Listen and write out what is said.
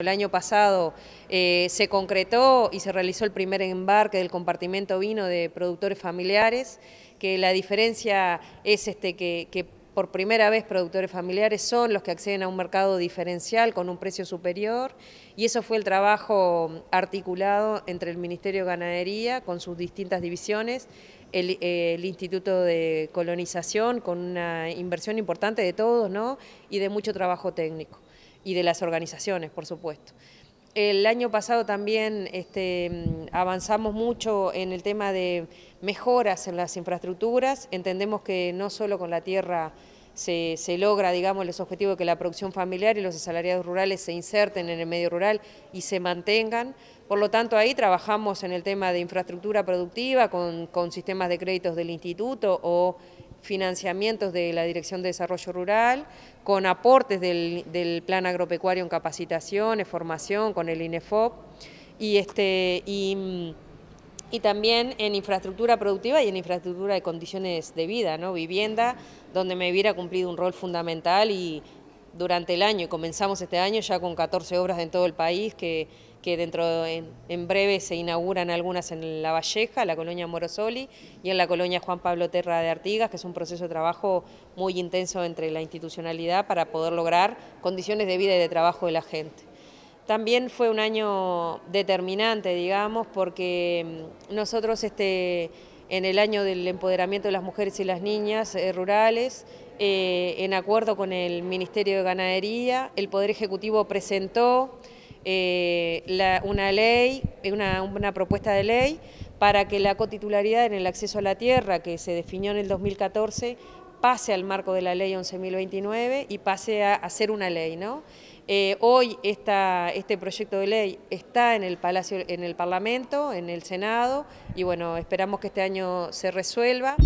El año pasado eh, se concretó y se realizó el primer embarque del compartimento vino de productores familiares, que la diferencia es este, que, por primera vez productores familiares son los que acceden a un mercado diferencial con un precio superior y eso fue el trabajo articulado entre el Ministerio de Ganadería con sus distintas divisiones, el, el Instituto de Colonización con una inversión importante de todos ¿no? y de mucho trabajo técnico y de las organizaciones, por supuesto. El año pasado también este, avanzamos mucho en el tema de mejoras en las infraestructuras. Entendemos que no solo con la tierra se, logra, digamos, el objetivo de que la producción familiar y los asalariados rurales se inserten en el medio rural y se mantengan. Por lo tanto, ahí trabajamos en el tema de infraestructura productiva con, con sistemas de créditos del instituto o financiamientos de la Dirección de Desarrollo Rural, con aportes del, Plan Agropecuario en capacitación, en formación, con el INEFOP, y, este, y, también en infraestructura productiva y en infraestructura de condiciones de vida, ¿no? vivienda, donde me hubiera cumplido un rol fundamental y durante el año, comenzamos este año ya con 14 obras en todo el país que que dentro en, breve se inauguran algunas en La Valleja, la colonia Morosoli y en la colonia Juan Pablo Terra de Artigas, que es un proceso de trabajo muy intenso entre la institucionalidad para poder lograr condiciones de vida y de trabajo de la gente. También fue un año determinante, digamos, porque mm, nosotros este, en el año del empoderamiento de las mujeres y las niñas eh, rurales, eh, en acuerdo con el Ministerio de Ganadería, el Poder Ejecutivo presentó eh, la, una ley, una, una propuesta de ley para que la cotitularidad en el acceso a la tierra que se definió en el 2014 pase al marco de la ley 11.029 y pase a, ser una ley. ¿no? Eh, hoy este proyecto de ley está en el, Palacio, en el Parlamento, en el Senado, y bueno, esperamos que este año se resuelva.